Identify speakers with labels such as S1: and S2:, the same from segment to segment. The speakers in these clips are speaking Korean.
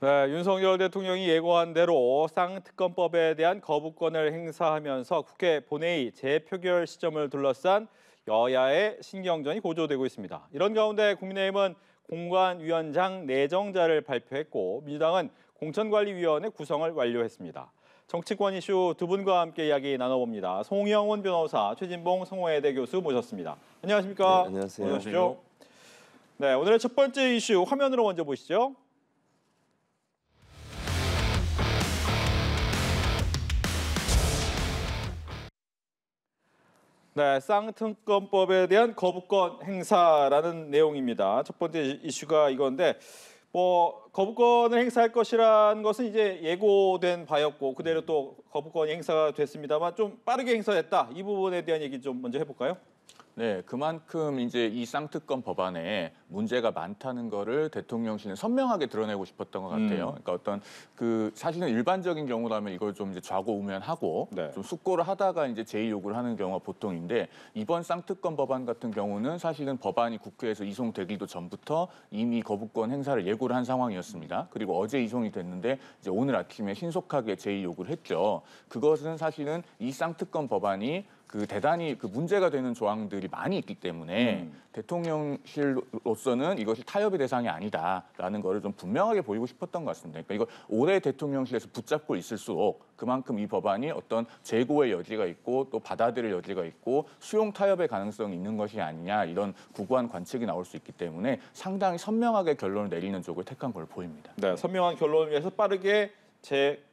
S1: 네, 윤석열 대통령이 예고한 대로 쌍특검법에 대한 거부권을 행사하면서 국회 본회의 재표결 시점을 둘러싼 여야의 신경전이 고조되고 있습니다. 이런 가운데 국민의힘은 공관위원장 내정자를 발표했고 민주당은 공천관리위원회 구성을 완료했습니다. 정치권 이슈 두 분과 함께 이야기 나눠봅니다. 송영원 변호사, 최진봉 성호예대 교수 모셨습니다. 안녕하십니까? 네, 안녕하세요. 안녕하십시오. 네, 오늘의 첫 번째 이슈 화면으로 먼저 보시죠. 네, 쌍특검법에 대한 거부권 행사라는 내용입니다. 첫 번째 이슈가 이건데 뭐 거부권을 행사할 것이라는 것은 이제 예고된 바였고 그대로 또 거부권 행사가 됐습니다만 좀 빠르게 행사됐다. 이 부분에 대한 얘기 좀 먼저 해볼까요? 네, 그만큼 이제
S2: 이 쌍특검 법안에 문제가 많다는 거를 대통령실은 선명하게 드러내고 싶었던 것 같아요. 음. 그러니까 어떤 그 사실은 일반적인 경우라면 이걸 좀 이제 좌고우면하고 네. 좀 숙고를 하다가 이제 제의 요구를 하는 경우가 보통인데 이번 쌍특검 법안 같은 경우는 사실은 법안이 국회에서 이송되기도 전부터 이미 거부권 행사를 예고를 한 상황이었습니다. 그리고 어제 이송이 됐는데 이제 오늘 아침에 신속하게 제의 요구를 했죠. 그것은 사실은 이 쌍특검 법안이 그 대단히 그 문제가 되는 조항들이 많이 있기 때문에 음. 대통령실로서는 이것이 타협의 대상이 아니다라는 거를 좀 분명하게 보이고 싶었던 것 같습니다. 그러니까 이거 올해 대통령실에서 붙잡고 있을수록 그만큼 이 법안이 어떤 재고의 여지가 있고 또 받아들일 여지가 있고 수용 타협의 가능성이 있는 것이 아니냐 이런 구구한 관측이 나올 수 있기 때문에 상당히 선명하게 결론을 내리는 쪽을 택한 걸 보입니다. 네,
S3: 선명한 결론을 위해서 빠르게 제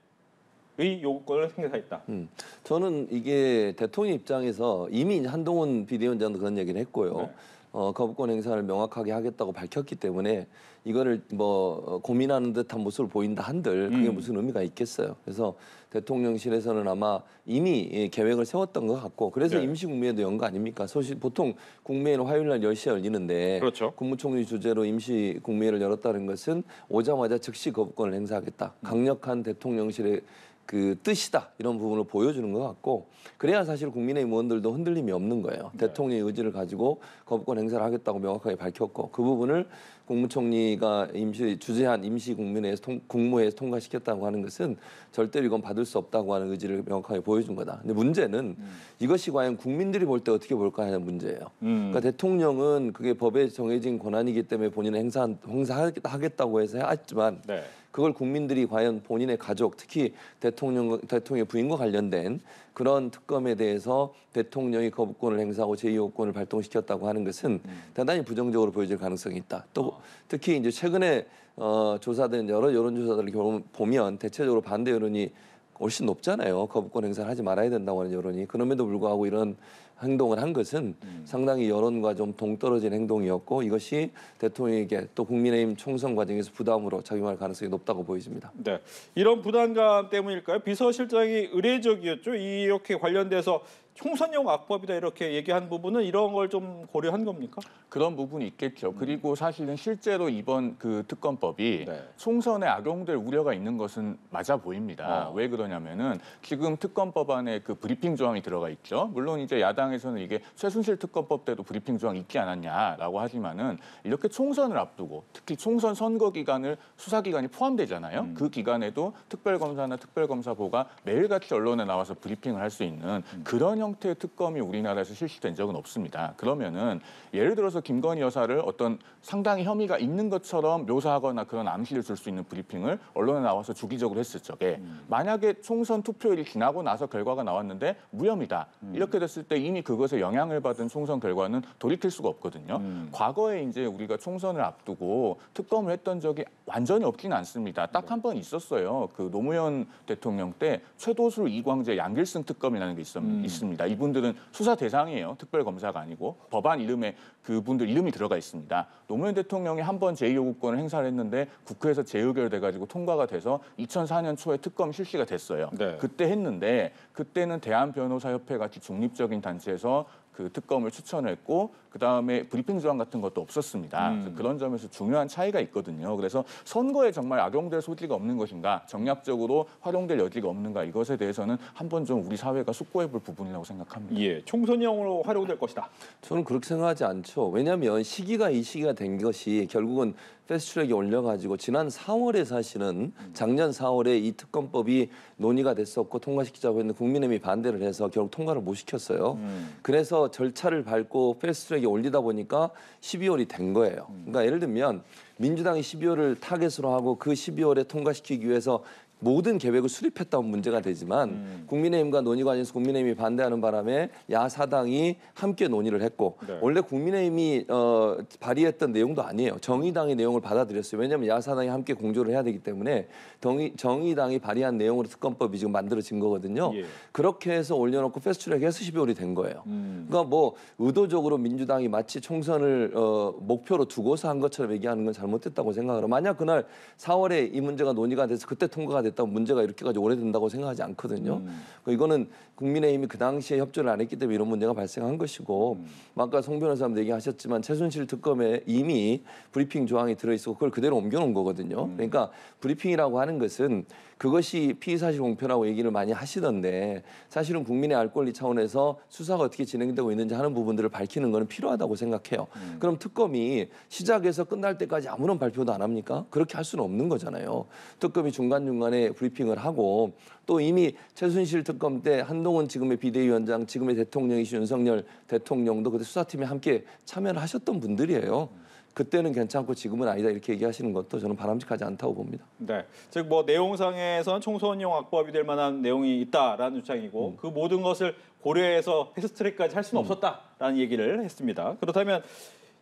S3: 의 요구권을 생사했다다 음, 저는 이게 대통령 입장에서 이미 한동훈 비대위원장도 그런 얘기를 했고요. 네. 어, 거부권 행사를 명확하게 하겠다고 밝혔기 때문에 이거를 뭐 어, 고민하는 듯한 모습을 보인다 한들 그게 음. 무슨 의미가 있겠어요. 그래서 대통령실에서는 아마 이미 계획을 세웠던 것 같고 그래서 네. 임시국무회도 연 거 아닙니까? 소식 보통 국무회는 화요일 날 10시에 열리는데 그렇죠. 국무총리 주재로 임시국무회를 열었다는 것은 오자마자 즉시 거부권을 행사하겠다. 강력한 대통령실의 그 뜻이다 이런 부분을 보여주는 것 같고 그래야 사실 국민의힘 의원들도 흔들림이 없는 거예요. 네. 대통령의 의지를 가지고 거부권 행사를 하겠다고 명확하게 밝혔고 그 부분을 국무총리가 임시 주재한 임시 국민회에서 통, 국무회에서 통과시켰다고 하는 것은 절대로 이건 받을 수 없다고 하는 의지를 명확하게 보여준 거다. 근데 문제는 음. 이것이 과연 국민들이 볼 때 어떻게 볼까 하는 문제예요. 음. 그러니까 대통령은 그게 법에 정해진 권한이기 때문에 본인은 행사 행사하겠다고 해서 했지만 네. 그걸 국민들이 과연 본인의 가족, 특히 대통령, 대통령 의 부인과 관련된 그런 특검에 대해서 대통령이 거부권을 행사하고 제2호권을 발동시켰다고 하는 것은 음. 대단히 부정적으로 보여질 가능성이 있다. 또 아. 특히 이제 최근에 어, 조사된 여러 여론조사들을 보면 대체적으로 반대 여론이 훨씬 높잖아요. 거부권 행사를 하지 말아야 된다고 하는 여론이. 그럼에도 불구하고 이런 행동을 한 것은 음. 상당히 여론과 좀 동떨어진 행동이었고 이것이 대통령에게 또 국민의힘 총선 과정에서 부담으로 작용할 가능성이 높다고 보여집니다. 네, 이런 부담감 때문일까요? 비서실장이 의례적이었죠.
S1: 이렇게 관련돼서 총선용 악법이다 이렇게 얘기한 부분은 이런 걸 좀 고려한 겁니까? 그런 부분이 있겠죠. 음. 그리고 사실은 실제로 이번 그 특검법이 네. 총선에
S2: 악용될 우려가 있는 것은 맞아 보입니다. 어. 왜 그러냐면은 지금 특검법안에 그 브리핑 조항이 들어가 있죠. 물론 이제 야당에서는 이게 최순실 특검법 때도 브리핑 조항 있지 않았냐라고 하지만은 이렇게 총선을 앞두고 특히 총선 선거 기간을 수사 기간이 포함되잖아요. 음. 그 기간에도 특별검사나 특별검사보가 매일같이 언론에 나와서 브리핑을 할 수 있는 음. 그런 형태의 특검이 우리나라에서 실시된 적은 없습니다. 그러면은 예를 들어서 김건희 여사를 어떤 상당히 혐의가 있는 것처럼 묘사하거나 그런 암시를 줄 수 있는 브리핑을 언론에 나와서 주기적으로 했을 적에 음. 만약에 총선 투표일이 지나고 나서 결과가 나왔는데 무혐의다. 음. 이렇게 됐을 때 이미 그것에 영향을 받은 총선 결과는 돌이킬 수가 없거든요. 음. 과거에 이제 우리가 총선을 앞두고 특검을 했던 적이 완전히 없지 않습니다. 딱 한번 네. 있었어요. 그 노무현 대통령 때 최도술, 이광재, 양길승 특검이라는 게 있었, 음. 있습니다. 있니다 이분들은 수사 대상이에요. 특별검사가 아니고 법안 이름에 그분들 이름이 들어가 있습니다. 노무현 대통령이 한 번 제2요구권을 행사를 했는데 국회에서 재의결돼가지고 통과가 돼서 2004년 초에 특검 실시가 됐어요. 네. 그때 했는데 그때는 대한변호사협회 같이 중립적인 단체에서 그 특검을 추천했고 그 다음에 브리핑 조항 같은 것도 없었습니다. 음. 그런 점에서 중요한 차이가 있거든요. 그래서 선거에 정말 악용될 소지가 없는 것인가, 정략적으로 활용될 여지가 없는가 이것에 대해서는 한번 좀 우리 사회가
S3: 숙고해볼 부분이라고 생각합니다. 예, 총선형으로 활용될 것이다. 저는 그렇게 생각하지 않죠. 왜냐하면 시기가 이 시기가 된 것이 결국은 패스트트랙이 올려가지고 지난 4월에 사실은 작년 4월에 이 특검법이 논의가 됐었고 통과시키자고 했는데 국민의힘이 반대를 해서 결국 통과를 못 시켰어요. 음. 그래서 절차를 밟고 패스트트랙이 올리다 보니까 12월이 된 거예요. 음. 그러니까 예를 들면 민주당이 12월을 타겟으로 하고 그 12월에 통과시키기 위해서 모든 계획을 수립했다면 문제가 되지만 음. 국민의힘과 논의가 아니어서 국민의힘이 반대하는 바람에 야사당이 함께 논의를 했고 네. 원래 국민의힘이 어, 발의했던 내용도 아니에요. 정의당의 내용을 받아들였어요. 왜냐하면 야사당이 함께 공조를 해야 되기 때문에 정의, 정의당이 발의한 내용으로 특검법이 지금 만들어진 거거든요. 예. 그렇게 해서 올려놓고 패스트트랙해서 12월이 된 거예요. 음. 그러니까 뭐 의도적으로 민주당이 마치 총선을 어, 목표로 두고서 한 것처럼 얘기하는 건 잘못됐다고 생각을 해요. 만약 그날 4월에 이 문제가 논의가 돼서 그때 통과가 됐다고 문제가 이렇게까지 오래된다고 생각하지 않거든요. 음. 그 이거는 국민의힘이 그 당시에 협조를 안 했기 때문에 이런 문제가 발생한 것이고 음. 뭐 아까 송변호사님 얘기하셨지만 최순실 특검에 이미 브리핑 조항이 들어있고 그걸 그대로 옮겨놓은 거거든요. 음. 그러니까 브리핑이라고 하는 것은 그것이 피의사실 공표라고 얘기를 많이 하시던데 사실은 국민의 알 권리 차원에서 수사가 어떻게 진행되고 있는지 하는 부분들을 밝히는 것은 필요하다고 생각해요. 음. 그럼 특검이 시작에서 끝날 때까지 아무런 발표도 안 합니까? 그렇게 할 수는 없는 거잖아요. 특검이 중간중간에 브리핑을 하고 또 이미 최순실 특검 때 한동훈 지금의 비대위원장, 지금의 대통령이신 윤석열 대통령도 그때 수사팀에 함께 참여를 하셨던 분들이에요. 음. 그때는 괜찮고 지금은 아니다 이렇게 얘기하시는 것도 저는 바람직하지 않다고 봅니다.
S1: 네, 즉 뭐 내용상에선 청소년용 악법이 될 만한 내용이 있다라는 주장이고 음. 그 모든 것을 고려해서 패스트트랙까지 할 수는 음. 없었다라는 얘기를 했습니다. 그렇다면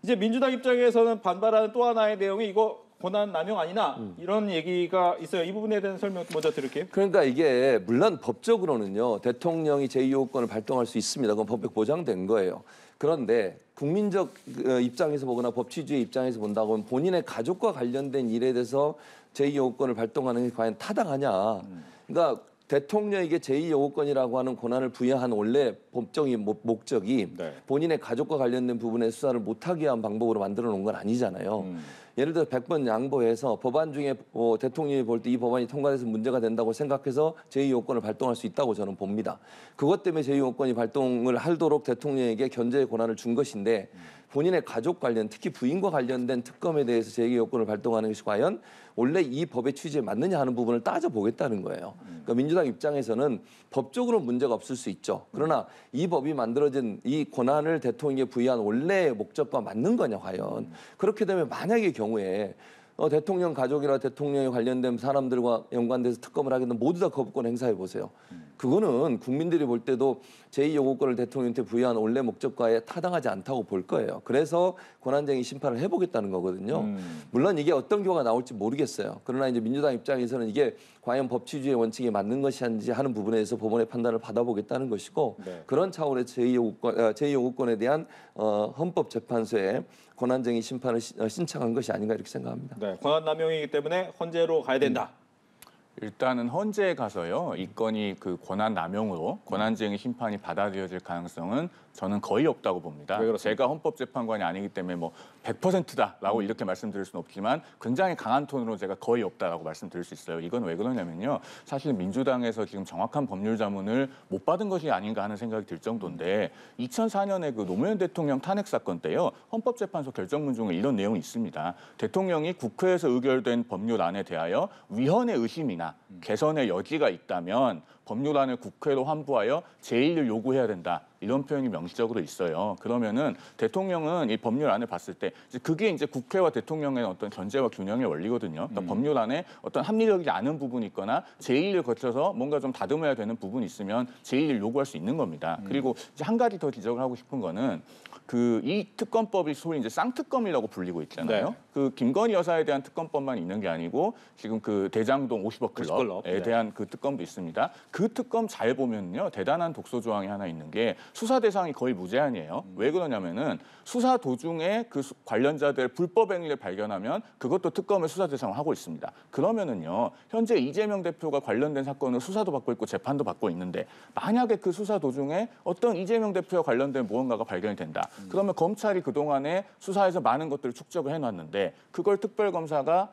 S1: 이제 민주당 입장에서는 반발하는 또 하나의 내용이 이거 권한 남용 아니나 음. 이런 얘기가
S3: 있어요. 이 부분에 대한 설명 먼저 들을게요. 그러니까 이게 물론 법적으로는요. 대통령이 제2호권을 발동할 수 있습니다. 그건 법에 보장된 거예요. 그런데 국민적 어, 입장에서 보거나 법치주의 입장에서 본다고 하면 본인의 가족과 관련된 일에 대해서 제2여권을 발동하는 게 과연 타당하냐. 그러니까 대통령에게 제2여권이라고 하는 권한을 부여한 원래 법정의 목적이 네. 본인의 가족과 관련된 부분의 수사를 못하게 한 방법으로 만들어 놓은 건 아니잖아요. 음. 예를 들어 100번 양보해서 법안 중에 어, 대통령이 볼 때 이 법안이 통과돼서 문제가 된다고 생각해서 제2요건을 발동할 수 있다고 저는 봅니다. 그것 때문에 제2요건이 발동을 하도록 대통령에게 견제의 권한을 준 것인데 음. 본인의 가족 관련 특히 부인과 관련된 특검에 대해서 제기 요건을 발동하는 것이 과연 원래 이 법의 취지에 맞느냐 하는 부분을 따져보겠다는 거예요. 그러니까 음. 민주당 입장에서는 법적으로 문제가 없을 수 있죠. 그러나 이 법이 만들어진 이 권한을 대통령에 부여한 원래의 목적과 맞는 거냐 과연. 음. 그렇게 되면 만약에 경우에 어, 대통령 가족이라 대통령에 관련된 사람들과 연관돼서 특검을 하겠는 모두 다 거부권 행사해 보세요. 그거는 국민들이 볼 때도 제2요구권을 대통령한테 부여한 원래 목적과에 타당하지 않다고 볼 거예요. 그래서 권한쟁의 심판을 해보겠다는 거거든요. 음. 물론 이게 어떤 결과가 나올지 모르겠어요. 그러나 이제 민주당 입장에서는 이게 과연 법치주의 원칙에 맞는 것이 아닌지 하는 부분에서 법원의 판단을 받아보겠다는 것이고 네. 그런 차원의 제2요구권, 어, 제2요구권에 대한 어, 헌법재판소에 권한쟁의 심판을 어, 신청한 것이 아닌가 이렇게 생각합니다. 네,
S1: 권한남용이기 때문에 헌재로 가야
S2: 된다. 음. 일단은 헌재에 가서요 이 건이 그 권한 남용으로 권한쟁의 심판이 받아들여질 가능성은 저는 거의 없다고 봅니다. 제가 헌법재판관이 아니기 때문에 뭐 100%다라고 음. 이렇게 말씀드릴 수는 없지만 굉장히 강한 톤으로 제가 거의 없다라고 말씀드릴 수 있어요. 이건 왜 그러냐면요. 사실 민주당에서 지금 정확한 법률 자문을 못 받은 것이 아닌가 하는 생각이 들 정도인데 2004년에 그 노무현 대통령 탄핵 사건 때요. 헌법재판소 결정문 중에 이런 내용이 있습니다. 대통령이 국회에서 의결된 법률안에 대하여 위헌의 의심이나 음. 개선의 여지가 있다면 법률안을 국회로 환부하여 제의를 요구해야 된다. 이런 표현이 명시적으로 있어요. 그러면은 대통령은 이 법률안을 봤을 때 그게 이제 국회와 대통령의 어떤 견제와 균형의 원리거든요. 그러니까 음. 법률안에 어떤 합리적이지 않은 부분이 있거나 제의를 거쳐서 뭔가 좀 다듬어야 되는 부분이 있으면 제의를 요구할 수 있는 겁니다. 음. 그리고 이제 한 가지 더 지적을 하고 싶은 거는 그 이 특검법이 소위 이제 쌍특검이라고 불리고 있잖아요. 네. 그 김건희 여사에 대한 특검법만 있는 게 아니고 지금 그 대장동 50억 클럽에 5 0 클럽, 네. 대한 그 특검도 있습니다. 그 특검 잘 보면요 대단한 독소 조항이 하나 있는 게 수사 대상이 거의 무제한이에요. 음. 왜 그러냐면은 수사 도중에 그 관련자들 불법 행위를 발견하면 그것도 특검의 수사 대상을 하고 있습니다. 그러면은요 현재 이재명 대표가 관련된 사건을 수사도 받고 있고 재판도 받고 있는데 만약에 그 수사 도중에 어떤 이재명 대표와 관련된 무언가가 발견이 된다. 음. 그러면 검찰이 그 동안에 수사에서 많은 것들을 축적을 해놨는데 그걸 특별검사가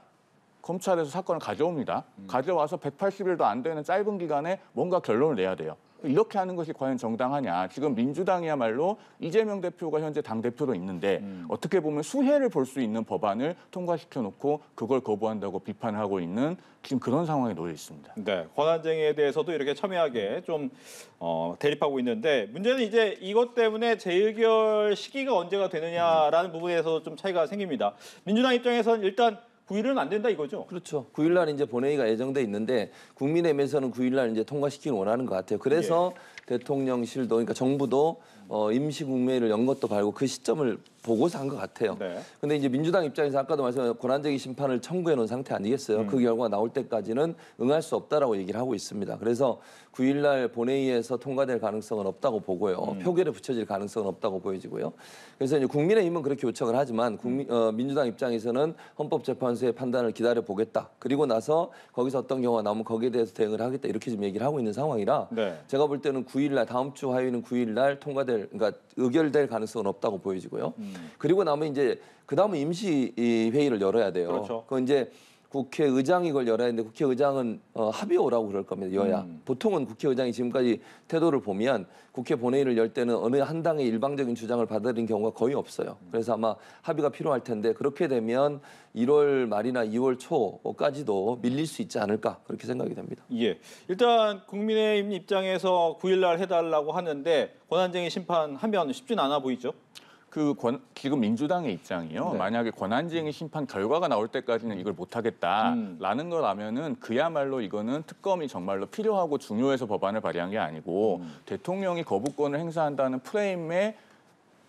S2: 검찰에서 사건을 가져옵니다. 음. 가져와서 180일도 안 되는 짧은 기간에 뭔가 결론을 내야 돼요. 이렇게 하는 것이 과연 정당하냐. 지금 민주당이야말로 이재명 대표가 현재 당대표로 있는데 음. 어떻게 보면 수혜를 볼 수 있는 법안을 통과시켜 놓고 그걸 거부한다고 비판하고 있는 지금 그런 상황에 놓여 있습니다.
S1: 네. 권한쟁에 의 대해서도 이렇게 첨예하게 좀 어, 대립하고 있는데 문제는 이제 이것 때문에 재의결 시기가 언제가 되느냐라는
S3: 부분에서 좀 차이가 생깁니다. 민주당 입장에서는 일단 9일은 안 된다 이거죠? 그렇죠. 9일 날 이제 본회의가 예정돼 있는데 국민의힘에서는 9일 날 이제 통과시키기 원하는 것 같아요. 그래서 예. 대통령실도 그러니까 정부도 어, 임시국회를 연 것도 발고 그 시점을 보고서 한 것 같아요. 네. 근데 이제 민주당 입장에서 아까도 말씀하신 권한쟁의 심판을 청구해 놓은 상태 아니겠어요. 음. 그 결과가 나올 때까지는 응할 수 없다라고 얘기를 하고 있습니다. 그래서 9일 날 본회의에서 통과될 가능성은 없다고 보고요. 음. 표결에 붙여질 가능성은 없다고 보여지고요. 그래서 이제 국민의힘은 그렇게 요청을 하지만 국민, 음. 어, 민주당 입장에서는 헌법재판소의 판단을 기다려 보겠다. 그리고 나서 거기서 어떤 경우가 나오면 거기에 대해서 대응을 하겠다. 이렇게 지금 얘기를 하고 있는 상황이라 네. 제가 볼 때는 9일날 다음 주 화요일은 9일날 통과될 그러니까 의결될 가능성은 없다고 보여지고요. 음. 그리고 나면 이제 그 다음은 임시 회의를 열어야 돼요. 그렇죠. 그 이제 국회의장이 이걸 열어야 하는데 국회의장은 어, 합의 오라고 그럴 겁니다. 여야. 음. 보통은 국회의장이 지금까지 태도를 보면 국회 본회의를 열 때는 어느 한 당의 일방적인 주장을 받아들인 경우가 거의 없어요. 음. 그래서 아마 합의가 필요할 텐데 그렇게 되면 1월 말이나 2월 초까지도 밀릴 수 있지 않을까 그렇게 생각이 됩니다.
S1: 예. 일단 국민의힘 입장에서 9일 날 해달라고 하는데 권한쟁의 심판하면 쉽진 않아 보이죠? 그 권, 지금 민주당의 입장이요. 네. 만약에
S2: 권한쟁의 심판 결과가 나올 때까지는 이걸 못하겠다라는 음. 거라면은 그야말로 이거는 특검이 정말로 필요하고 중요해서 법안을 발의한 게 아니고 음. 대통령이 거부권을 행사한다는 프레임에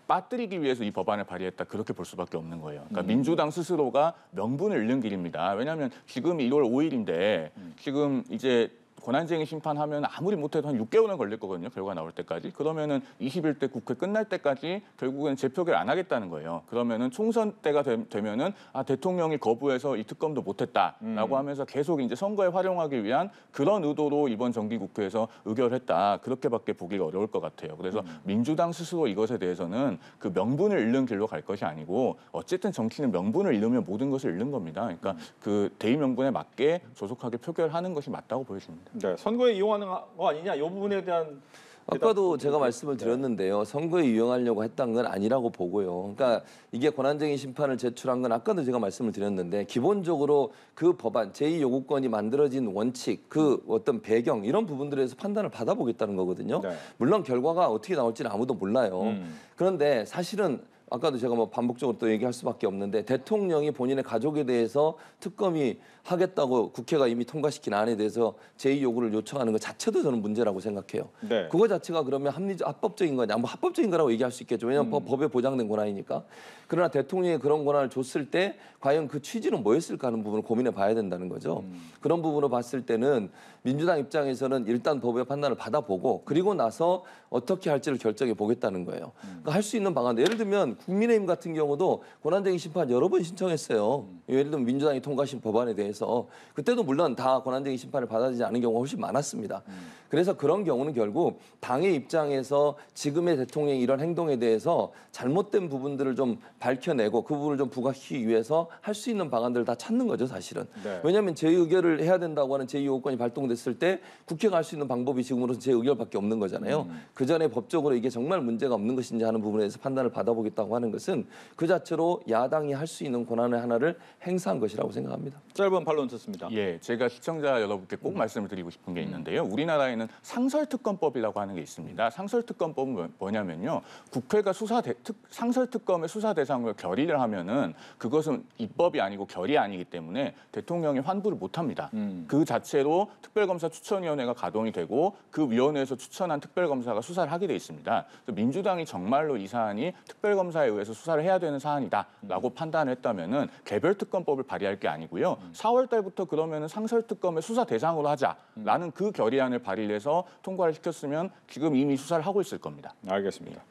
S2: 빠뜨리기 위해서 이 법안을 발의했다 그렇게 볼 수밖에 없는 거예요. 그러니까 음. 민주당 스스로가 명분을 잃는 길입니다. 왜냐하면 지금 1월 5일인데 음. 지금 이제 권한쟁의 심판하면 아무리 못해도 한 6개월은 걸릴 거거든요. 결과 나올 때까지. 그러면은 21대 국회 끝날 때까지 결국에는 재표결 안 하겠다는 거예요. 그러면은 총선 때가 되, 면은아 대통령이 거부해서 이 특검도 못했다라고 음. 하면서 계속 이제 선거에 활용하기 위한 그런 의도로 이번 정기국회에서 의결했다 그렇게밖에 보기가 어려울 것 같아요. 그래서 음. 민주당 스스로 이것에 대해서는 그 명분을 잃는 길로 갈 것이 아니고 어쨌든 정치는 명분을 잃으면 모든 것을 잃는 겁니다. 그러니까 음. 그 대의 명분에 맞게
S3: 조속하게 표결하는 것이 맞다고 보여집니다. 네, 선거에 이용하는 거 아니냐 이 부분에 대한 아까도 제가 말씀을 네. 드렸는데요. 선거에 이용하려고 했던 건 아니라고 보고요. 그러니까 이게 권한적인 심판을 제출한 건 아까도 제가 말씀을 드렸는데 기본적으로 그 법안 제2요구권이 만들어진 원칙, 그 어떤 배경 이런 부분들에서 판단을 받아보겠다는 거거든요. 네. 물론 결과가 어떻게 나올지는 아무도 몰라요. 음. 그런데 사실은 아까도 제가 뭐 반복적으로 또 얘기할 수밖에 없는데 대통령이 본인의 가족에 대해서 특검이 하겠다고 국회가 이미 통과시킨 안에 대해서 제의 요구를 요청하는 것 자체도 저는 문제라고 생각해요. 네. 그거 자체가 그러면 합리적 합법적인 거냐? 뭐 합법적인 거라고 얘기할 수 있겠죠. 왜냐하면 음. 법에 보장된 권한이니까. 그러나 대통령이 그런 권한을 줬을 때 과연 그 취지는 뭐였을까 하는 부분을 고민해 봐야 된다는 거죠. 음. 그런 부분을 봤을 때는 민주당 입장에서는 일단 법의 판단을 받아보고 그리고 나서 어떻게 할지를 결정해 보겠다는 거예요. 음. 그러니까 할수 있는 방안 예를 들면 국민의힘 같은 경우도 권한쟁의 심판 여러 번 신청했어요. 예를 들면 민주당이 통과하신 법안에 대해서 그때도 물론 다 권한쟁의 심판을 받아들이지 않은 경우가 훨씬 많았습니다. 그래서 그런 경우는 결국 당의 입장에서 지금의 대통령이 이런 행동에 대해서 잘못된 부분들을 좀 밝혀내고 그 부분을 좀 부각시키기 위해서 할 수 있는 방안들을 다 찾는 거죠, 사실은. 네. 왜냐하면 제 의결을 해야 된다고 하는 제2호권이 발동됐을 때 국회가 할 수 있는 방법이 지금으로서 제 의결밖에 없는 거잖아요. 음. 그 전에 법적으로 이게 정말 문제가 없는 것인지 하는 부분에 대해서 판단을 받아보겠다고 권한이라고 하는 것은 그 자체로 야당이 할 수 있는 권한의 하나를 행사한 것이라고 생각합니다.
S1: 짧은 반론 듣습니다. 예, 제가
S2: 시청자 여러분께 꼭 음. 말씀을 드리고 싶은 게 음. 있는데요. 우리나라에는 상설특검법이라고 하는 게 있습니다. 음. 상설특검법은 뭐, 뭐냐면요. 국회가 수사 대, 특, 상설특검의 수사 대상을 결의를 하면은 그것은 입법이 아니고 결의 아니기 때문에 대통령이 환불을 못 합니다. 음. 그 자체로 특별검사 추천위원회가 가동이 되고 그 위원회에서 추천한 특별검사가 수사를 하게 돼 있습니다. 민주당이 정말로 이 사안이 특별검사 수사에 의해서 수사를 해야 되는 사안이다라고 음. 판단을 했다면은 개별 특검법을 발의할 게 아니고요. 음. 4월 달부터 그러면은 상설 특검의 수사 대상으로 하자라는 음. 그 결의안을 발의해서 통과를 시켰으면 지금 이미 수사를 하고 있을 겁니다. 알겠습니다.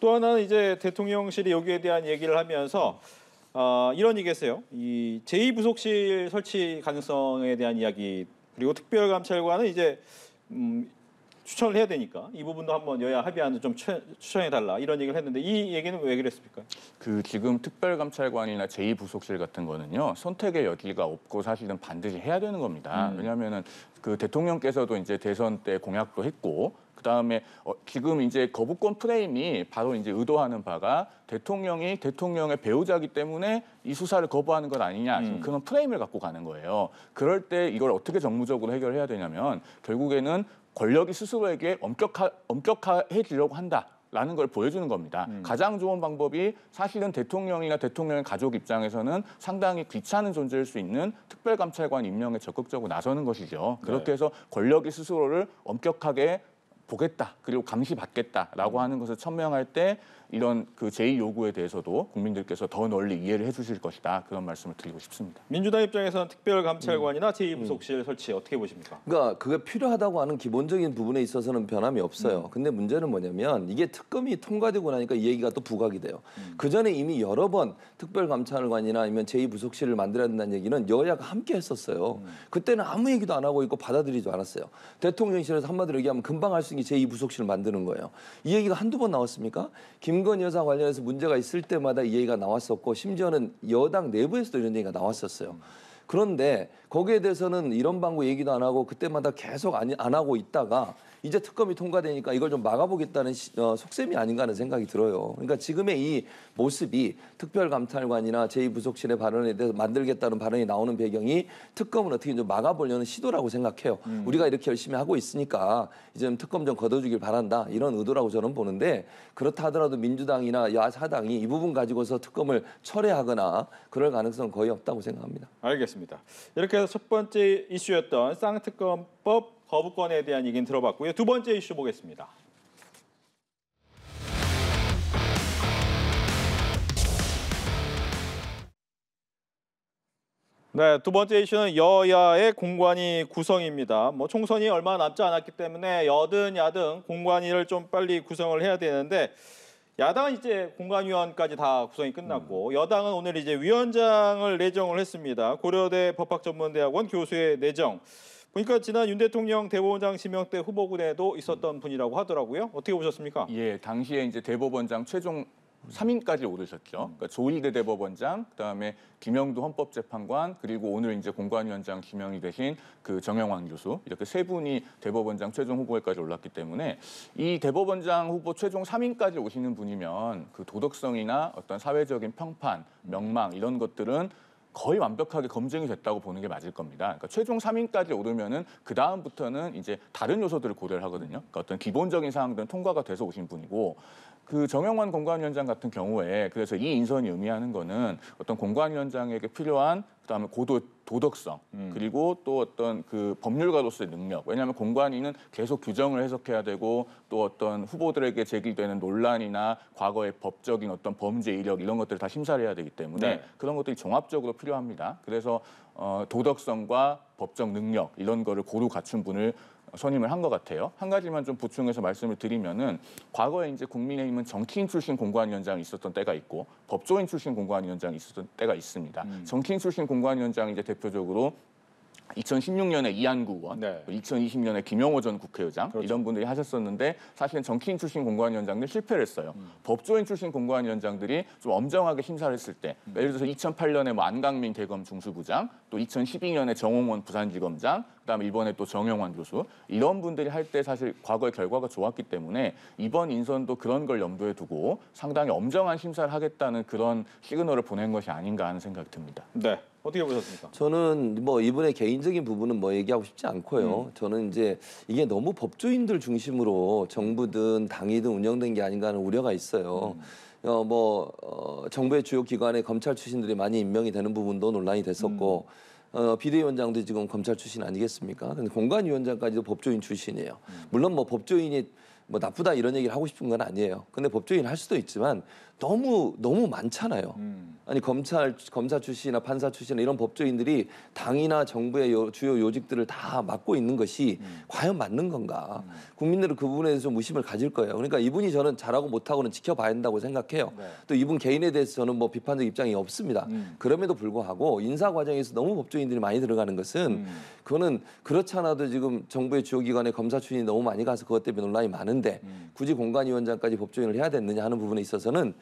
S1: 또 하나는 이제 대통령실이 여기에 대한 얘기를 하면서 어, 이런 얘기했어요. 이 제2부속실 설치 가능성에 대한 이야기 그리고 특별감찰관은 이제 음, 추천을 해야 되니까 이 부분도 한번 여야 합의안을 좀 추천해 달라 이런 얘기를 했는데 이 얘기는 왜 그랬습니까?
S2: 그 지금 특별감찰관이나 제2부속실 같은 거는요 선택의 여지가 없고 사실은 반드시 해야 되는 겁니다. 음. 왜냐하면은 그 대통령께서도 이제 대선 때 공약도 했고 그다음에 어, 지금 이제 거부권 프레임이 바로 이제 의도하는 바가 대통령이 대통령의 배우자기 때문에 이 수사를 거부하는 것 아니냐 지금 음. 그런 프레임을 갖고 가는 거예요. 그럴 때 이걸 어떻게 정무적으로 해결해야 되냐면 결국에는 권력이 스스로에게 엄격하, 엄격해지려고 한다. 라는 걸 보여주는 겁니다. 음. 가장 좋은 방법이 사실은 대통령이나 대통령의 가족 입장에서는 상당히 귀찮은 존재일 수 있는 특별감찰관 임명에 적극적으로 나서는 것이죠. 네. 그렇게 네. 해서 권력이 스스로를 엄격하게 보겠다 그리고 감시받겠다라고 하는 것을 천명할 때 이런 그 제의 요구에 대해서도 국민들께서 더
S3: 널리 이해를 해주실 것이다 그런 말씀을 드리고 싶습니다.
S1: 민주당 입장에서는 특별감찰관이나 제2부속실 음. 음. 설치 어떻게 보십니까?
S3: 그러니까 그게 필요하다고 하는 기본적인 부분에 있어서는 변함이 없어요. 음. 근데 문제는 뭐냐면 이게 특검이 통과되고 나니까 이 얘기가 또 부각이 돼요. 음. 그 전에 이미 여러 번 특별감찰관이나 아니면 제2부속실을 만들어야 된다는 얘기는 여야가 함께 했었어요. 음. 그때는 아무 얘기도 안 하고 있고 받아들이지 않았어요. 대통령실에서 한마디로 얘기하면 금방 할 수 있는 제2부속실을 만드는 거예요. 이 얘기가 한두 번 나왔습니까? 김 김건 여사 관련해서 문제가 있을 때마다 이 얘기가 나왔었고 심지어는 여당 내부에서도 이런 얘기가 나왔었어요. 그런데 거기에 대해서는 이런 방구 얘기도 안 하고 그때마다 계속 안, 안 하고 있다가 이제 특검이 통과되니까 이걸 좀 막아보겠다는 시, 어, 속셈이 아닌가 하는 생각이 들어요. 그러니까 지금의 이 모습이 특별감찰관이나 제2부속실의 발언에 대해서 만들겠다는 발언이 나오는 배경이 특검을 어떻게 좀 막아보려는 시도라고 생각해요. 음. 우리가 이렇게 열심히 하고 있으니까 이제 좀 특검 좀 거둬주길 바란다 이런 의도라고 저는 보는데 그렇다 하더라도 민주당이나 야사당이 이 부분 가지고서 특검을 철회하거나 그럴 가능성은 거의 없다고 생각합니다.
S1: 알겠습니다.
S3: 이렇게 해서 첫 번째
S1: 이슈였던 쌍특검법 거부권에 대한 얘기는 들어봤고요. 두 번째 이슈 보겠습니다. 네, 두 번째 이슈는 여야의 공관위 구성입니다. 뭐 총선이 얼마 남지 않았기 때문에 여든 야든 공관위를 좀 빨리 구성을 해야 되는데 야당은 이제 공관위원까지 다 구성이 끝났고 음. 여당은 오늘 이제 위원장을 내정을 했습니다. 고려대 법학전문대학원 교수의 내정. 보니까 지난 윤 대통령 대법원장 지명 때 후보군에도 있었던 분이라고 하더라고요. 어떻게 보셨습니까? 예, 당시에 이제 대법원장 최종 3인까지 오르셨죠. 그러니까 조일대
S2: 대법원장, 그다음에 김영두 헌법재판관, 그리고 오늘 이제 공관위원장 김영희 대신그 정영환 교수 이렇게 세 분이 대법원장 최종 후보에까지 올랐기 때문에 이 대법원장 후보 최종 3인까지 오시는 분이면 그 도덕성이나 어떤 사회적인 평판, 명망 이런 것들은 거의 완벽하게 검증이 됐다고 보는 게 맞을 겁니다. 그러니까 최종 3인까지 오르면은 그 다음부터는 이제 다른 요소들을 고려를 하거든요. 그러니까 어떤 기본적인 사항들은 통과가 돼서 오신 분이고 그 정영환 공관위원장 같은 경우에 그래서 이 인선이 의미하는 거는 어떤 공관위원장에게 필요한 그다음에 고도 도덕성 음. 그리고 또 어떤 그 법률가로서의 능력 왜냐하면 공관위는 계속 규정을 해석해야 되고 또 어떤 후보들에게 제기되는 논란이나 과거의 법적인 어떤 범죄 이력 이런 것들을 다 심사를 해야 되기 때문에 네. 그런 것들이 종합적으로 필요합니다 그래서 어, 도덕성과 법적 능력 이런 거를 고루 갖춘 분을 선임을 한 것 같아요. 한 가지만 좀 보충해서 말씀을 드리면은 과거에 이제 국민의힘은 정치인 출신 공관위원장이 있었던 때가 있고 법조인 출신 공관위원장이 있었던 때가 있습니다. 음. 정치인 출신 공관위원장이 이제 대표적으로 2016년에 이한구 의원, 네. 2020년에 김영호 전 국회의장 그렇죠. 이런 분들이 하셨었는데 사실은 정치인 출신 공관위원장들 실패를 했어요. 음. 법조인 출신 공관위원장들이 좀 엄정하게 심사를 했을 때 음. 예를 들어서 2008년에 뭐 안강민 대검 중수부장 또 2012년에 정홍원 부산지검장 그다음에 이번에 또 정영환 교수 이런 분들이 할 때 사실 과거의 결과가 좋았기 때문에 이번 인선도 그런 걸 염두에 두고 상당히 엄정한 심사를 하겠다는 그런 시그널을 보낸 것이 아닌가 하는 생각이 듭니다.
S3: 네. 어떻게 보셨습니까? 저는 뭐 이분의 개인적인 부분은 뭐 얘기하고 싶지 않고요. 음. 저는 이제 이게 너무 법조인들 중심으로 정부든 당이든 운영된 게 아닌가 하는 우려가 있어요. 음. 어, 뭐 어, 정부의 주요 기관에 검찰 출신들이 많이 임명이 되는 부분도 논란이 됐었고 음. 어, 비대위원장도 지금 검찰 출신 아니겠습니까? 근데 공관위원장까지도 법조인 출신이에요. 음. 물론 뭐 법조인이 뭐 나쁘다 이런 얘기를 하고 싶은 건 아니에요. 근데 법조인 할 수도 있지만 너무 너무 많잖아요. 음. 아니 검찰 검사 출신이나 판사 출신이나 이런 법조인들이 당이나 정부의 요, 주요 요직들을 다 맡고 있는 것이 음. 과연 맞는 건가? 음. 국민들은 그 부분에 대해서 좀 의심을 가질 거예요. 그러니까 이분이 저는 잘하고 못하고는 지켜봐야 한다고 생각해요. 네. 또 이분 개인에 대해서 는뭐 비판적 입장이 없습니다. 음. 그럼에도 불구하고 인사 과정에서 너무 법조인들이 많이 들어가는 것은 음. 그거는 그렇지 않아도 지금 정부의 주요 기관에 검사 추진이 너무 많이 가서 그것 때문에 논란이 많은데 음. 굳이 공관위원장까지 법조인을 해야 됐느냐 하는 부분에 있어서는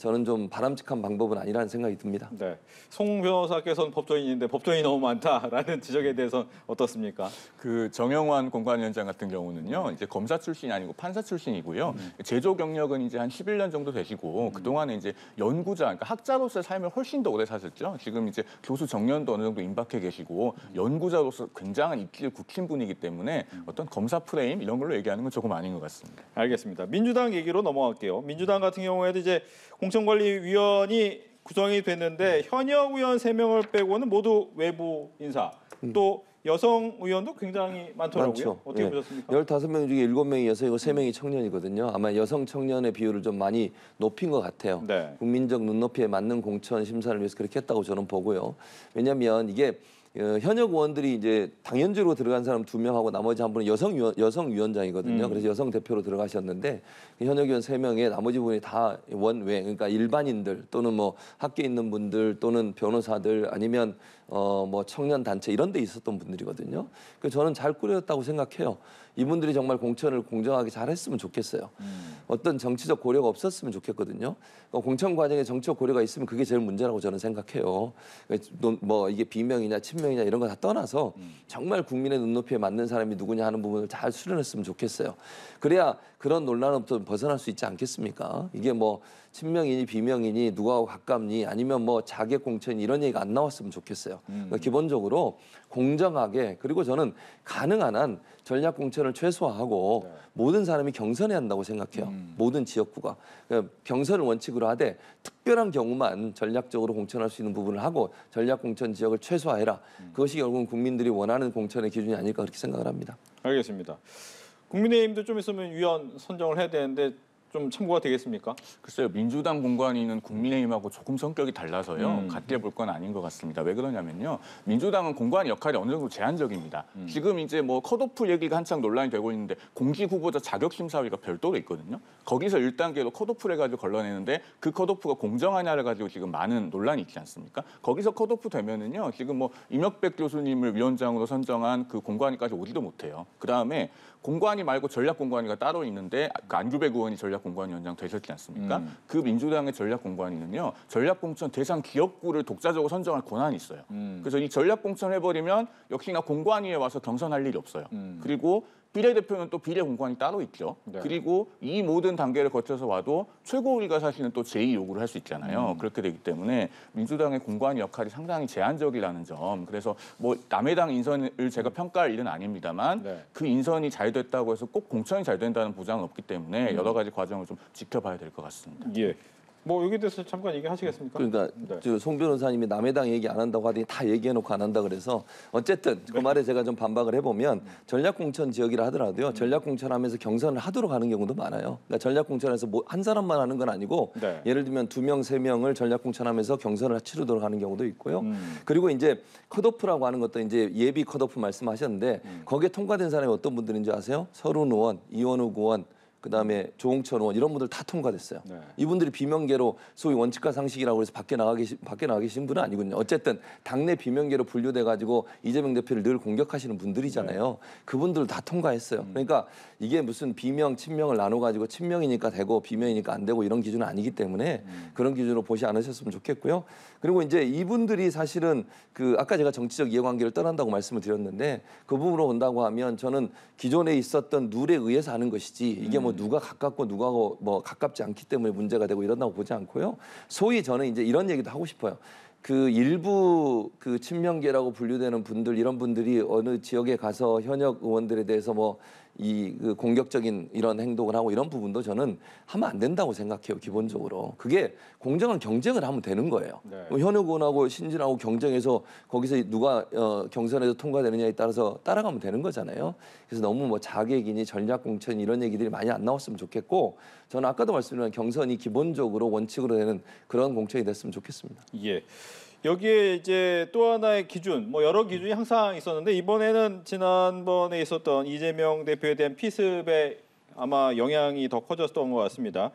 S3: 저는 좀 바람직한 방법은 아니라는 생각이 듭니다. 네. 송 변호사께서는 법조인인데 법조인이 너무 많다라는 지적에 대해서
S1: 어떻습니까? 그 정영환 공관위원장 같은 경우는요. 이제 검사 출신이 아니고 판사 출신이고요.
S2: 음. 제조 경력은 이제 한 11년 정도 되시고 음. 그동안에 이제 연구자, 그러니까 학자로서의 삶을 훨씬 더 오래 사셨죠. 지금 이제 교수 정년도 어느 정도 임박해 계시고 음. 연구자로서 굉장한
S1: 입지를 굳힌 분이기 때문에 음. 어떤 검사 프레임 이런 걸로 얘기하는 건 조금 아닌 것 같습니다. 알겠습니다. 민주당 얘기로 넘어갈게요. 민주당 같은 경우에도 이제 공천관리위원이 구성이 됐는데 네. 현역 의원 3명을 빼고는 모두 외부 인사 음. 또 여성 의원도 굉장히 많더라고요. 많죠. 어떻게 예. 보셨습니까?
S3: 15명 중에 7명이 어서이고 3명이 청년이거든요. 아마 여성 청년의 비율을 좀 많이 높인 것 같아요. 네. 국민적 눈높이에 맞는 공천 심사를 위해서 그렇게 했다고 저는 보고요. 왜냐하면 이게 어, 현역 의원들이 이제 당연제로 들어간 사람 두 명하고 나머지 한 분은 여성 위원, 여성 위원장이거든요. 음. 그래서 여성 대표로 들어가셨는데 그 현역 의원 세 명에 나머지 분이 다 원외 그러니까 일반인들 또는 뭐 학계 있는 분들 또는 변호사들 아니면 어, 뭐 청년 단체 이런 데 있었던 분들이거든요. 그 저는 잘 꾸려졌다고 생각해요. 이분들이 정말 공천을 공정하게 잘 했으면 좋겠어요. 음. 어떤 정치적 고려가 없었으면 좋겠거든요. 그 공천 과정에 정치적 고려가 있으면 그게 제일 문제라고 저는 생각해요. 그뭐 그러니까 이게 비명이냐 친명이냐 이런 거 다 떠나서 음. 정말 국민의 눈높이에 맞는 사람이 누구냐 하는 부분을 잘 수련했으면 좋겠어요. 그래야 그런 논란으로부 벗어날 수 있지 않겠습니까? 이게 뭐 친명이니 비명이니 누가 가깝니 아니면 뭐 자객 공천이 이런 얘기가 안 나왔으면 좋겠어요. 그러니까 음. 그러니까 기본적으로 공정하게 그리고 저는 가능한 한 전략 공천을 최소화하고 네. 모든 사람이 경선해야 한다고 생각해요. 음. 모든 지역구가 그러니까 경선을 원칙으로 하되 특별한 경우만 전략적으로 공천할 수 있는 부분을 하고 전략 공천 지역을 최소화해라. 음. 그것이 결국은 국민들이 원하는 공천의 기준이 아닐까 그렇게 생각을 합니다. 알겠습니다. 국민의힘도 좀 있으면 위원 선정을 해야
S1: 되는데 좀 참고가 되겠습니까? 글쎄요. 민주당 공관위는 국민의힘하고 조금 성격이
S2: 달라서요. 음. 같게 볼 건 아닌 것 같습니다. 왜 그러냐면요. 민주당은 공관 역할이 어느 정도 제한적입니다. 음. 지금 이제 뭐 컷오프 얘기가 한창 논란이 되고 있는데 공직 후보자 자격 심사위가 별도로 있거든요. 거기서 1단계로 컷오프를 해가지고 걸러내는데 그 컷오프가 공정하냐를 가지고 지금 많은 논란이 있지 않습니까? 거기서 컷오프 되면은요. 지금 뭐 임혁백 교수님을 위원장으로 선정한 그 공관위까지 오지도 못해요. 그다음에 공관이 말고 전략공관이가 따로 있는데 그안규배 의원이 전략공관위원장 되셨지 않습니까? 음. 그 민주당의 전략공관위는요 전략공천 대상 기업구를 독자적으로 선정할 권한이 있어요. 음. 그래서 이 전략공천 해버리면 역시나 공관위에 와서 경선할 일이 없어요. 음. 그리고 비례대표는 또 비례 공관이 따로 있죠. 네. 그리고 이 모든 단계를 거쳐서 와도 최고위가 사실은 또 제2 요구를 할 수 있잖아요. 음. 그렇게 되기 때문에 민주당의 공관 역할이 상당히 제한적이라는 점. 그래서 뭐 남의 당 인선을 제가 평가할 일은 아닙니다만 네. 그 인선이 잘 됐다고 해서 꼭 공천이 잘 된다는 보장은 없기 때문에 음.
S1: 여러
S3: 가지 과정을 좀 지켜봐야 될 것 같습니다. 예.
S1: 뭐 여기 대해서 잠깐 얘기하시겠습니까? 그러니까 네.
S3: 송 변호사님이 남의 당 얘기 안 한다고 하더니 다 얘기해놓고 안 한다 그래서 어쨌든 그 네. 말에 제가 좀 반박을 해보면 음. 전략공천 지역이라 하더라도요 음. 전략공천하면서 경선을 하도록 하는 경우도 많아요. 그러니까 전략공천에서 뭐 한 사람만 하는 건 아니고 네. 예를 들면 두 명, 세 명을 전략공천하면서 경선을 치르도록 하는 경우도 있고요. 음. 그리고 이제 컷오프라고 하는 것도 이제 예비 컷오프 말씀하셨는데 음. 거기에 통과된 사람이 어떤 분들인지 아세요? 서른 의원, 이원우 의원, 그다음에 조홍천 의원 이런 분들 다 통과됐어요. 네. 이분들이 비명계로 소위 원칙과 상식이라고 해서 밖에 나가 계신 밖에 나가 계신 분은 아니군요. 어쨌든 당내 비명계로 분류돼 가지고 이재명 대표를 늘 공격하시는 분들이잖아요. 네. 그분들 다 통과했어요. 음. 그러니까 이게 무슨 비명 친명을 나눠 가지고 친명이니까 되고 비명이니까 안 되고 이런 기준은 아니기 때문에 음. 그런 기준으로 보시 않으셨으면 좋겠고요. 그리고 이제 이분들이 사실은 그 아까 제가 정치적 이해관계를 떠난다고 말씀을 드렸는데 그 부분으로 본다고 하면 저는 기존에 있었던 룰에 의해서 하는 것이지 이게 음. 뭐뭐 누가 가깝고 누가 뭐, 뭐 가깝지 않기 때문에 문제가 되고 이런다고 보지 않고요. 소위 저는 이제 이런 얘기도 하고 싶어요. 그 일부 그 친명계라고 분류되는 분들 이런 분들이 어느 지역에 가서 현역 의원들에 대해서 뭐 이그 공격적인 이런 행동을 하고 이런 부분도 저는 하면 안 된다고 생각해요 기본적으로 그게 공정한 경쟁을 하면 되는 거예요 네. 현역 의원하고 신진하고 경쟁해서 거기서 누가 어, 경선에서 통과되느냐에 따라서 따라가면 되는 거잖아요 그래서 너무 뭐 자객이니 전략공천 이런 얘기들이 많이 안 나왔으면 좋겠고 저는 아까도 말씀드린 경선이 기본적으로 원칙으로 되는 그런 공천이 됐으면 좋겠습니다 예. 여기에 이제 또 하나의 기준, 뭐 여러 기준이 항상 있었는데 이번에는
S1: 지난번에 있었던 이재명 대표에 대한 피습에 아마 영향이 더 커졌던 것 같습니다.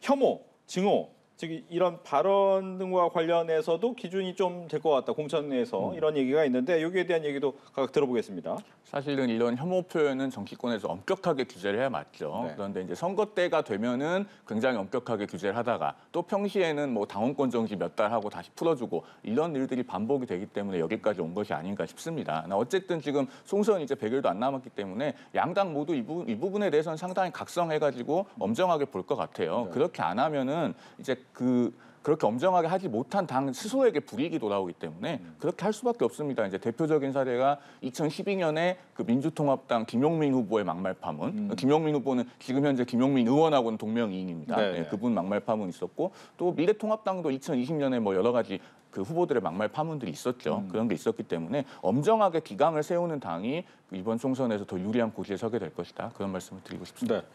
S1: 혐오, 증오, 지금 이런 발언 등과 관련해서도 기준이 좀 될 것 같다. 공천에서 음. 이런 얘기가 있는데 여기에 대한 얘기도 각각 들어보겠습니다.
S2: 사실은 이런 혐오 표현은 정치권에서 엄격하게 규제를 해야 맞죠. 네. 그런데 이제 선거 때가 되면은 굉장히 엄격하게 규제를 하다가 또 평시에는 뭐 당원권 정지 몇달 하고 다시 풀어주고 이런 일들이 반복이 되기 때문에 여기까지 온 것이 아닌가 싶습니다. 어쨌든 지금 송선 이제 100일도 안 남았기 때문에 양당 모두 이, 부분, 이 부분에 대해서는 상당히 각성해가지고 엄정하게 볼 것 같아요. 네. 그렇게 안 하면은 이제 그 그렇게 엄정하게 하지 못한 당 스스로에게 불이익이 돌아오기 때문에 음. 그렇게 할 수밖에 없습니다. 이제 대표적인 사례가 2012년에 그 민주통합당 김용민 후보의 막말 파문. 음. 김용민 후보는 지금 현재 김용민 의원하고는 동명이인입니다. 네, 네, 네. 그분 막말 파문 있었고 또 미래통합당도 2020년에 뭐 여러 가지 그 후보들의 막말 파문들이 있었죠. 음. 그런 게 있었기 때문에 엄정하게 기강을 세우는 당이 이번 총선에서 더 유리한 고지에 서게 될 것이다. 그런 말씀을 드리고 싶습니다. 네.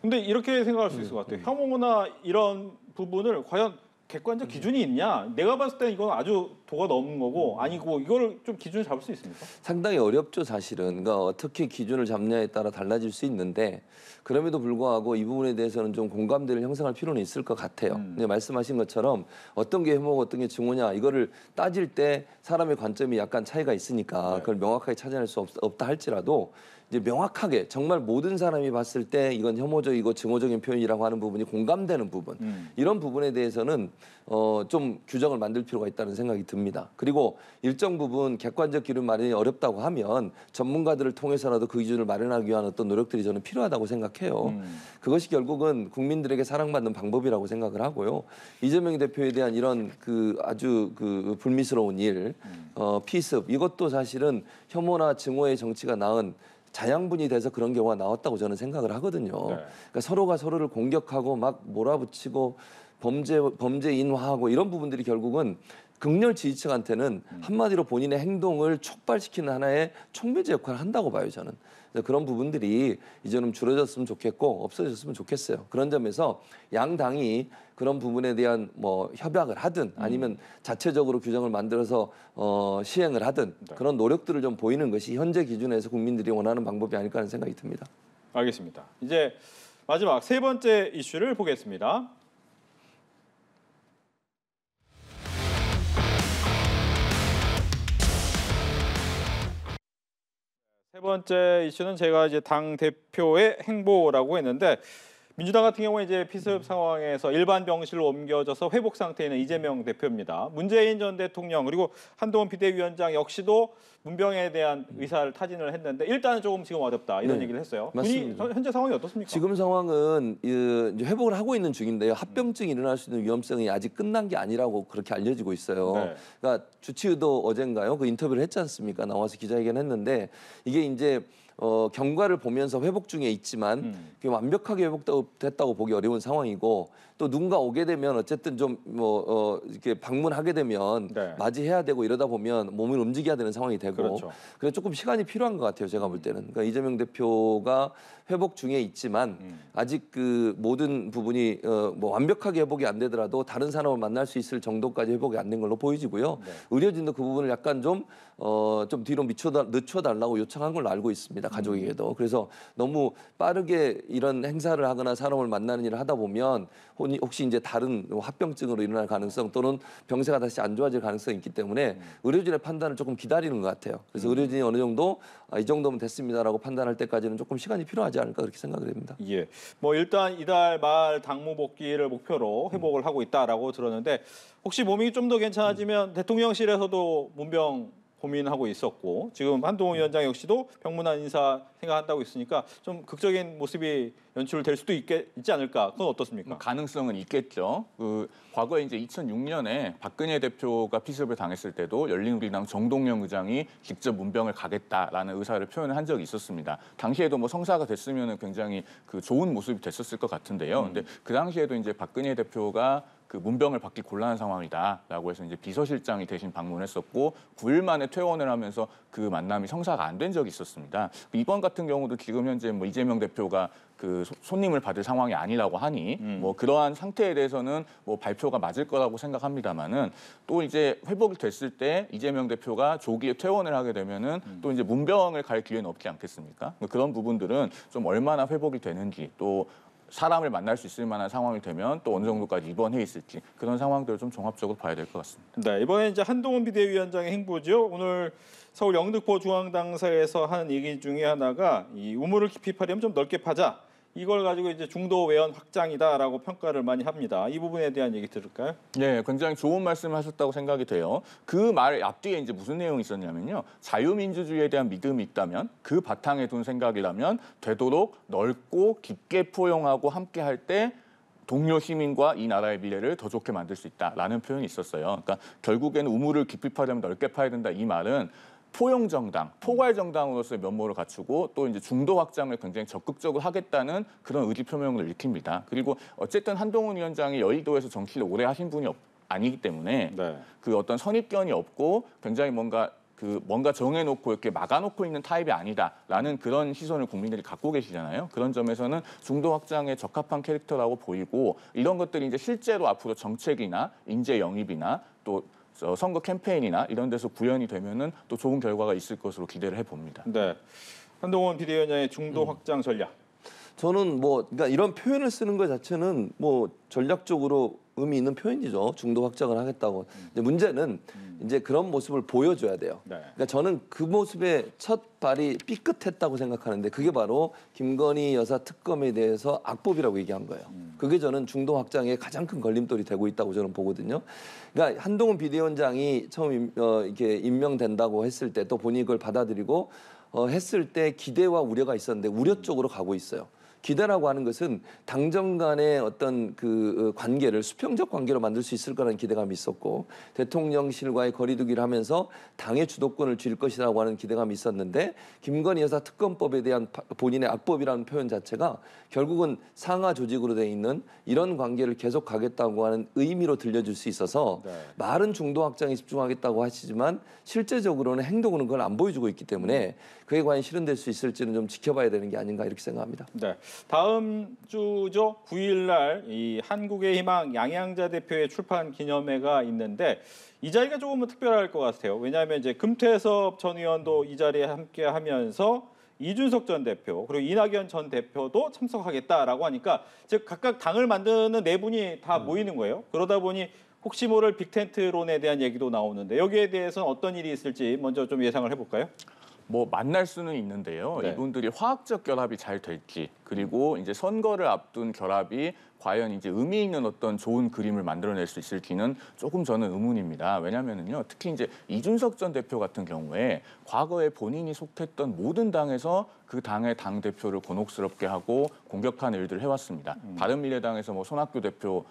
S2: 근데 이렇게 생각할
S1: 수 있을 음, 것 같아요. 혐오나 음. 이런 부분을 과연 객관적 음. 기준이 있냐? 내가 봤을
S3: 때는 이건 아주 도가 넘은 거고 아니고 뭐 이걸 좀 기준을 잡을 수 있습니까? 상당히 어렵죠 사실은 그러니까 어떻게 기준을 잡냐에 따라 달라질 수 있는데 그럼에도 불구하고 이 부분에 대해서는 좀 공감대를 형성할 필요는 있을 것 같아요 음. 근데 말씀하신 것처럼 어떤 게 혐오고 어떤 게 증오냐 이거를 따질 때 사람의 관점이 약간 차이가 있으니까 네. 그걸 명확하게 찾아낼 수 없, 다 할지라도 이제 명확하게 정말 모든 사람이 봤을 때 이건 혐오적이고 증오적인 표현이라고 하는 부분이 공감되는 부분 음. 이런 부분에 대해서는 어, 좀 규정을 만들 필요가 있다는 생각이 듭니다. 그리고 일정 부분 객관적 기준 마련이 어렵다고 하면 전문가들을 통해서라도 그 기준을 마련하기 위한 어떤 노력들이 저는 필요하다고 생각해요. 음. 그것이 결국은 국민들에게 사랑받는 방법이라고 생각을 하고요. 이재명 대표에 대한 이런 그 아주 그 불미스러운 일, 음. 어, 피습 이것도 사실은 혐오나 증오의 정치가 낳은 자양분이 돼서 그런 경우가 나왔다고 저는 생각을 하거든요. 네. 그러니까 서로가 서로를 공격하고 막 몰아붙이고 범죄 범죄인화하고 이런 부분들이 결국은 극렬 지지층한테는 음. 한마디로 본인의 행동을 촉발시키는 하나의 촉매제 역할을 한다고 봐요, 저는. 그런 부분들이 이제 는 줄어졌으면 좋겠고 없어졌으면 좋겠어요. 그런 점에서 양 당이 그런 부분에 대한 뭐 협약을 하든 음. 아니면 자체적으로 규정을 만들어서 어, 시행을 하든 네. 그런 노력들을 좀 보이는 것이 현재 기준에서 국민들이 원하는 방법이 아닐까 하는 생각이 듭니다.
S1: 알겠습니다. 이제 마지막 세 번째 이슈를 보겠습니다. 세 번째 이슈는 제가 이제 당 대표의 행보라고 했는데 민주당 같은 경우에 이제 피습 상황에서 일반 병실로 옮겨져서 회복 상태에 있는 이재명 대표입니다. 문재인 전 대통령 그리고 한동훈 비대위원장 역시도 문병에 대한 의사를 타진을 했는데 일단은 조금 지금 어렵다 이런 네, 얘기를 했어요. 맞습니다.
S3: 군이 현재 상황이 어떻습니까? 지금 상황은 이제 회복을 하고 있는 중인데요. 합병증이 일어날 수 있는 위험성이 아직 끝난 게 아니라고 그렇게 알려지고 있어요. 네. 그러니까 주치의도 어젠가요? 그 인터뷰를 했지 않습니까? 나와서 기자회견 했는데 이게 이제 어, 경과를 보면서 회복 중에 있지만 음. 그게 완벽하게 회복됐다고 보기 어려운 상황이고 또 누군가 오게 되면 어쨌든 좀뭐 어, 이렇게 방문하게 되면 네. 맞이해야 되고 이러다 보면 몸을 움직여야 되는 상황이 되고 그렇죠. 그래서 조금 시간이 필요한 것 같아요 제가 볼 때는 그러니까 이재명 대표가 회복 중에 있지만 음. 아직 그 모든 부분이 어, 뭐 완벽하게 회복이 안 되더라도 다른 사람을 만날 수 있을 정도까지 회복이 안 된 걸로 보이지고요 네. 의료진도 그 부분을 약간 좀 어, 좀 뒤로 미쳐다, 늦춰달라고 요청한 걸로 알고 있습니다. 가족에게도. 음. 그래서 너무 빠르게 이런 행사를 하거나 사람을 만나는 일을 하다 보면 혹시 이제 다른 합병증으로 일어날 가능성 또는 병세가 다시 안 좋아질 가능성이 있기 때문에 음. 의료진의 판단을 조금 기다리는 것 같아요. 그래서 음. 의료진이 어느 정도 아, 이 정도면 됐습니다라고 판단할 때까지는 조금 시간이 필요하지 않을까 그렇게 생각을합니다 예. 뭐 일단 이달
S1: 말 당무 복귀를 목표로 회복을 하고 있다라고 들었는데 혹시 몸이 좀 더 괜찮아지면 대통령실에서도 문병 고민하고 있었고 지금 한동훈 음. 위원장 역시도 평문안 인사 생각한다고 있으니까 좀 극적인 모습이 연출될 수도 있게 있지 않을까? 그건 어떻습니까? 음, 가능성은 있겠죠. 그 과거에 이제 2006년에 박근혜 대표가
S2: 피습을 당했을 때도 열린우리당 정동영 의장이 직접 문병을 가겠다라는 의사를 표현한 적이 있었습니다. 당시에도 뭐 성사가 됐으면 굉장히 그 좋은 모습이 됐었을 것 같은데요. 음. 근데 그 당시에도 이제 박근혜 대표가 그 문병을 받기 곤란한 상황이다라고 해서 이제 비서실장이 대신 방문했었고 9일 만에 퇴원을 하면서 그 만남이 성사가 안 된 적이 있었습니다. 이번 같은 경우도 지금 현재 뭐 이재명 대표가 그 손님을 받을 상황이 아니라고 하니 음. 뭐 그러한 상태에 대해서는 뭐 발표가 맞을 거라고 생각합니다만은 또 이제 회복이 됐을 때 이재명 대표가 조기에 퇴원을 하게 되면은 음. 또 이제 문병을 갈 기회는 없지 않겠습니까? 뭐 그런 부분들은 좀 얼마나 회복이 되는지 또 사람을 만날
S1: 수 있을 만한 상황이 되면 또 어느 정도까지 입원해 있을지 그런 상황들을 좀 종합적으로 봐야 될 것 같습니다. 네, 이번에 이제 한동훈 비대위원장의 행보죠. 오늘 서울 영등포 중앙당사에서 한 얘기 중에 하나가 이 우물을 깊이 파려면 좀 넓게 파자. 이걸 가지고 이제 중도 외연 확장이다라고 평가를 많이 합니다. 이 부분에 대한 얘기 들을까요?
S2: 네, 굉장히 좋은 말씀하셨다고 생각이 돼요. 그 말 앞뒤에 이제 무슨 내용이 있었냐면요. 자유민주주의에 대한 믿음이 있다면 그 바탕에 둔 생각이라면 되도록 넓고 깊게 포용하고 함께 할 때 동료 시민과 이 나라의 미래를 더 좋게 만들 수 있다라는 표현이 있었어요. 그러니까 결국에는 우물을 깊이 파려면 넓게 파야 된다 이 말은 포용 정당, 포괄 정당으로서의 면모를 갖추고 또 이제 중도 확장을 굉장히 적극적으로 하겠다는 그런 의지 표명을 일으킵니다 그리고 어쨌든 한동훈 위원장이 여의도에서 정치를 오래 하신 분이 없, 아니기 때문에 네. 그 어떤 선입견이 없고 굉장히 뭔가 그 뭔가 정해놓고 이렇게 막아놓고 있는 타입이 아니다라는 그런 시선을 국민들이 갖고 계시잖아요. 그런 점에서는 중도 확장에 적합한 캐릭터라고 보이고 이런 것들이 이제 실제로 앞으로 정책이나 인재 영입이나 또 어, 선거 캠페인이나 이런 데서 구현이 되면은 또 좋은 결과가 있을 것으로 기대를 해봅니다. 네.
S3: 한동원 비대위원장의 중도 음. 확장 전략. 저는 뭐 그러니까 이런 표현을 쓰는 것 자체는 뭐 전략적으로 의미 있는 표현이죠. 중도 확장을 하겠다고. 이제 문제는 음. 이제 그런 모습을 보여줘야 돼요. 네. 그러니까 저는 그 모습에 첫 발이 삐끗했다고 생각하는데 그게 바로 김건희 여사 특검에 대해서 악법이라고 얘기한 거예요. 음. 그게 저는 중도 확장의 가장 큰 걸림돌이 되고 있다고 저는 보거든요. 그러니까 한동훈 비대위원장이 처음 임, 어, 이렇게 임명된다고 했을 때 또 본인이 그걸 받아들이고 어, 했을 때 기대와 우려가 있었는데 우려 쪽으로 가고 있어요. 기대라고 하는 것은 당정 간의 어떤 그 어, 관계를 수평적 관계로 만들 수 있을 거라는 기대감이 있었고 대통령실과의 거리두기를 하면서 당의 주도권을 줄 것이라고 하는 기대감이 있었는데 김건희 여사 특검법에 대한 본인의 악법이라는 표현 자체가 결국은 상하 조직으로 돼 있는 이런 관계를 계속 가겠다고 하는 의미로 들려줄 수 있어서 네. 말은 중도 확장에 집중하겠다고 하시지만 실제적으로는 행동은 그걸 안 보여주고 있기 때문에 그게 과연 실현될 수 있을지는 좀 지켜봐야 되는 게 아닌가 이렇게 생각합니다. 네. 다음 주죠. 9일
S1: 날이 한국의 희망 양양자 대표의 출판 기념회가 있는데 이 자리가 조금 특별할 것 같아요. 왜냐하면 이제 금태섭 전 의원도 이 자리에 함께 하면서 이준석 전 대표 그리고 이낙연 전 대표도 참석하겠다라고 하니까 즉 각각 당을 만드는 네 분이 다 음. 모이는 거예요. 그러다 보니 혹시 모를 빅텐트론에 대한 얘기도 나오는데 여기에 대해서는 어떤 일이 있을지 먼저 좀 예상을 해볼까요? 뭐 만날 수는
S2: 있는데요. 네. 이분들이
S1: 화학적 결합이 잘 될지 그리고 음. 이제 선거를 앞둔 결합이
S2: 과연 이제 의미 있는 어떤 좋은 그림을 만들어낼 수 있을지는 조금 저는 의문입니다. 왜냐면은요, 특히 이제 이준석 전 대표 같은 경우에 과거에 본인이 속했던 모든 당에서 그 당의 당 대표를 곤혹스럽게 하고 공격한 일들을 해왔습니다. 바른미래당에서 음. 뭐 손학규 대표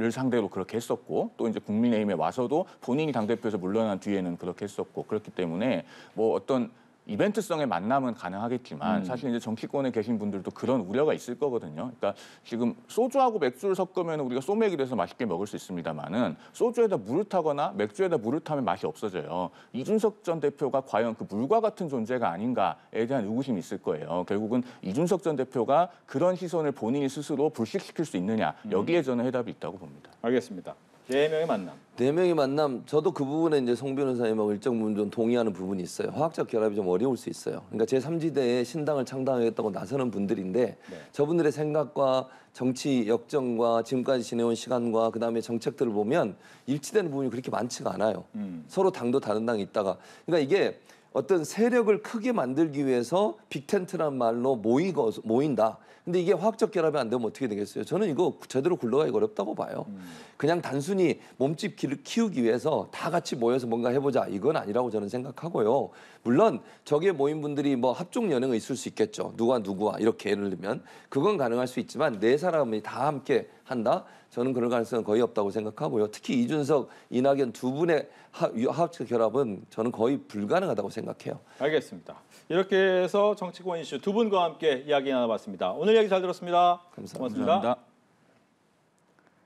S2: 를 상대로 그렇게 했었고 또 이제 국민의힘에 와서도 본인이 당대표에서 물러난 뒤에는 그렇게 했었고 그렇기 때문에 뭐 어떤 이벤트성의 만남은 가능하겠지만 음. 사실 이제 정치권에 계신 분들도 그런 우려가 있을 거거든요. 그러니까 지금 소주하고 맥주를 섞으면 우리가 소맥이 돼서 맛있게 먹을 수 있습니다만은 소주에다 물을 타거나 맥주에다 물을 타면 맛이 없어져요. 이준석 전 대표가 과연 그 물과 같은 존재가 아닌가에 대한 의구심이 있을 거예요. 결국은 이준석 전 대표가 그런 시선을 본인이 스스로 불식시킬
S3: 수 있느냐 음. 여기에 저는 해답이 있다고 봅니다. 알겠습니다. 네 명의 만남. 네 명의 만남. 저도 그 부분에 이제 송 변호사님하고 일정 부분 좀 동의하는 부분이 있어요. 화학적 결합이 좀 어려울 수 있어요. 그러니까 제 3지대에 신당을 창당하겠다고 나서는 분들인데 네. 저분들의 생각과 정치 역정과 지금까지 지내온 시간과 그다음에 정책들을 보면 일치되는 부분이 그렇게 많지가 않아요. 음. 서로 당도 다른 당이 있다가 그러니까 이게 어떤 세력을 크게 만들기 위해서 빅텐트란 말로 모이거, 모인다. 근데 이게 화학적 결합이 안 되면 어떻게 되겠어요? 저는 이거 제대로 굴러가기 어렵다고 봐요. 음. 그냥 단순히 몸집 키우기 위해서 다 같이 모여서 뭔가 해보자. 이건 아니라고 저는 생각하고요. 물론 적의 모인 분들이 뭐 합종 연행이 있을 수 있겠죠. 누가 누구와 이렇게 예를 들면. 그건 가능할 수 있지만 네 사람이 다 함께 한다? 저는 그럴 가능성은 거의 없다고 생각하고요. 특히 이준석, 이낙연 두 분의 합체 결합은 저는 거의 불가능하다고 생각해요. 알겠습니다. 이렇게
S1: 해서 정치권 이슈 두 분과 함께 이야기 나눠봤습니다. 오늘 이야기 잘 들었습니다. 감사합니다 고맙습니다. 감사합니다.